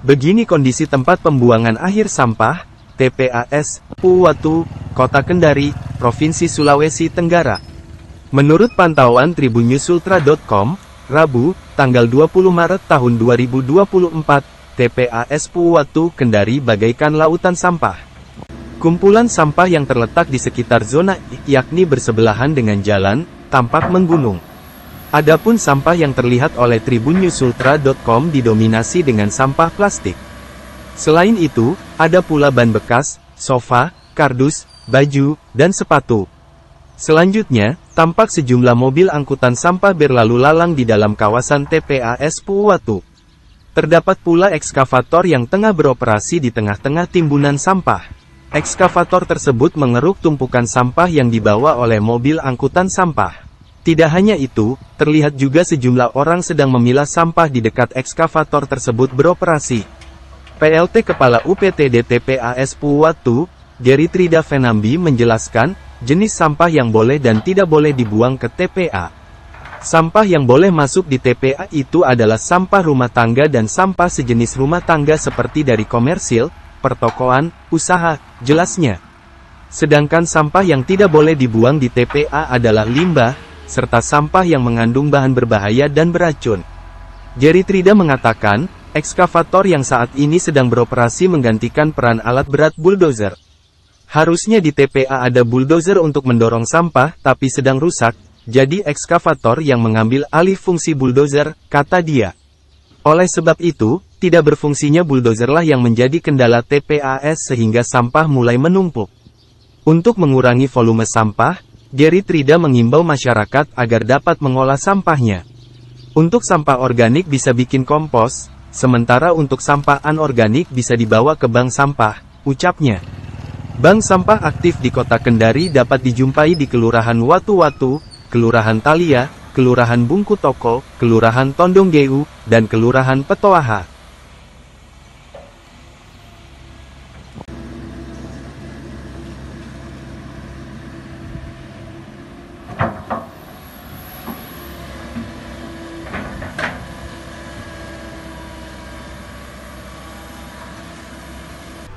Begini kondisi tempat pembuangan akhir sampah, TPAS, Puwatu, Kota Kendari, Provinsi Sulawesi Tenggara. Menurut pantauan tribunyusultra.com, Rabu, tanggal 20 Maret tahun 2024, TPAS Puwatu Kendari bagaikan lautan sampah. Kumpulan sampah yang terletak di sekitar zona yakni bersebelahan dengan jalan, tampak menggunung. Adapun sampah yang terlihat oleh tribunnews.ultra.com didominasi dengan sampah plastik. Selain itu, ada pula ban bekas, sofa, kardus, baju, dan sepatu. Selanjutnya, tampak sejumlah mobil angkutan sampah berlalu lalang di dalam kawasan TPAS Puwatu. Terdapat pula ekskavator yang tengah beroperasi di tengah-tengah timbunan sampah. Ekskavator tersebut mengeruk tumpukan sampah yang dibawa oleh mobil angkutan sampah. Tidak hanya itu, terlihat juga sejumlah orang sedang memilah sampah di dekat ekskavator tersebut beroperasi. PLT Kepala UPTD TPAS Puwatu, Geri Trida Fenambi menjelaskan, jenis sampah yang boleh dan tidak boleh dibuang ke TPA. Sampah yang boleh masuk di TPA itu adalah sampah rumah tangga dan sampah sejenis rumah tangga seperti dari komersil, pertokoan, usaha, jelasnya. Sedangkan sampah yang tidak boleh dibuang di TPA adalah limbah, serta sampah yang mengandung bahan berbahaya dan beracun. Jerry Trida mengatakan, ekskavator yang saat ini sedang beroperasi menggantikan peran alat berat bulldozer. Harusnya di TPA ada bulldozer untuk mendorong sampah, tapi sedang rusak, jadi ekskavator yang mengambil alih fungsi bulldozer, kata dia. Oleh sebab itu, tidak berfungsinya bulldozerlah yang menjadi kendala TPAS sehingga sampah mulai menumpuk. Untuk mengurangi volume sampah, Jerry Trida mengimbau masyarakat agar dapat mengolah sampahnya. Untuk sampah organik bisa bikin kompos, sementara untuk sampah anorganik bisa dibawa ke bank sampah, ucapnya. Bank sampah aktif di kota Kendari dapat dijumpai di Kelurahan Watu-Watu, Kelurahan Talia, Kelurahan Bungku Toko, Kelurahan Tondong dan Kelurahan Petowaha.